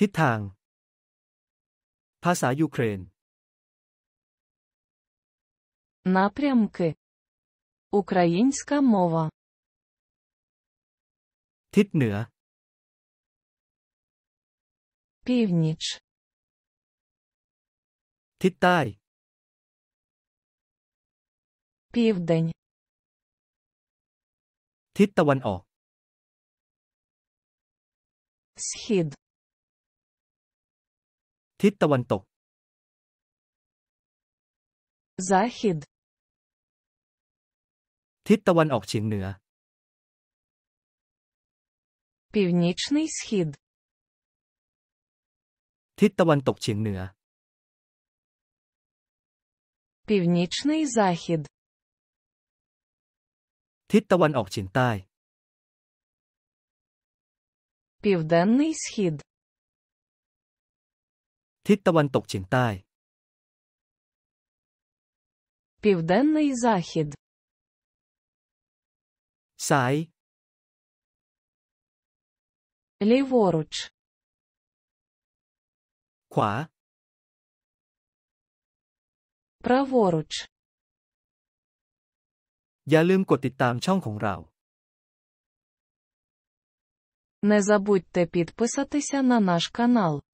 ทิศทาง ภาษา ยูเครนนาพรมคอุครินสกามวาทิศเหนือพีวนิช ทิศใต้พีวเดนทิศตะวันออกสฮดทิศตะวันตก Захід ทิศตะวันออกเฉียงเหนือ Північний схід ทิศตะวันตกเฉียงเหนือ Північний захід ทิศตะวันออกเฉียงใต้ Південний схід ทิศตะวันตกเฉียงใต้ Південний захід. ซ้าย Ліворуч. ขวา Праворуч. อย่าลืมกดติดตามช่องของเรา Не забудьте підписатися на наш канал.